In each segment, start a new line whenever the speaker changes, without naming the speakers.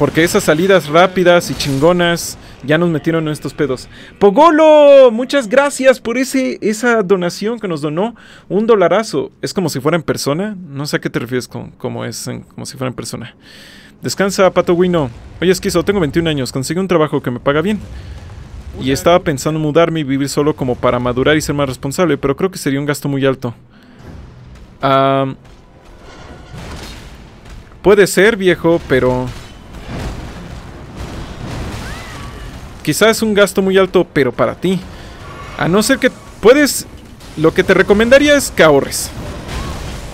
Porque esas salidas rápidas y chingonas ya nos metieron en estos pedos. Pogolo, muchas gracias por ese, esa donación que nos donó. Un dolarazo. Es como si fuera en persona. No sé a qué te refieres con como es como si fuera en persona. Descansa, Pato Wino. Oye, Esquizo, tengo 21 años. Consigue un trabajo que me paga bien. Y estaba pensando mudarme y vivir solo como para madurar y ser más responsable, pero creo que sería un gasto muy alto. Ah, puede ser, viejo, pero Quizás es un gasto muy alto, pero para ti. A no ser que puedes... Lo que te recomendaría es que ahorres.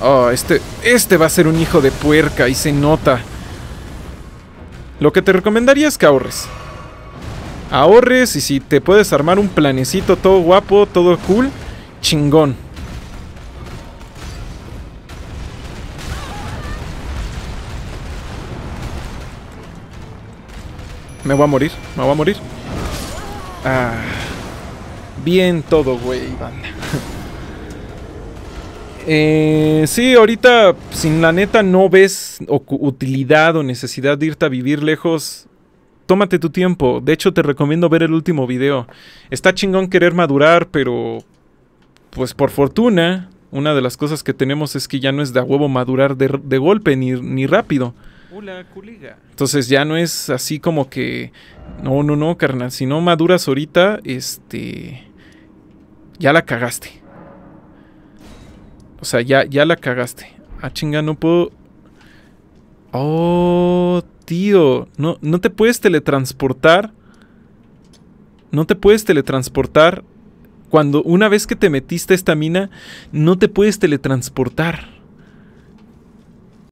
Oh, este, este va a ser un hijo de puerca y se nota. Lo que te recomendaría es que ahorres. Ahorres y si te puedes armar un planecito todo guapo, todo cool, chingón. Me voy a morir, me voy a morir. Ah, bien todo, güey, banda. Eh, sí, ahorita, sin la neta no ves utilidad o necesidad de irte a vivir lejos, tómate tu tiempo. De hecho, te recomiendo ver el último video. Está chingón querer madurar, pero pues por fortuna, una de las cosas que tenemos es que ya no es de a huevo madurar de, de golpe ni, ni rápido. Entonces ya no es así como que. No, no, no, carnal. Si no maduras ahorita, este. Ya la cagaste. O sea, ya, ya la cagaste. Ah, chinga, no puedo. Oh, tío. No, no te puedes teletransportar. No te puedes teletransportar. Cuando una vez que te metiste esta mina, no te puedes teletransportar.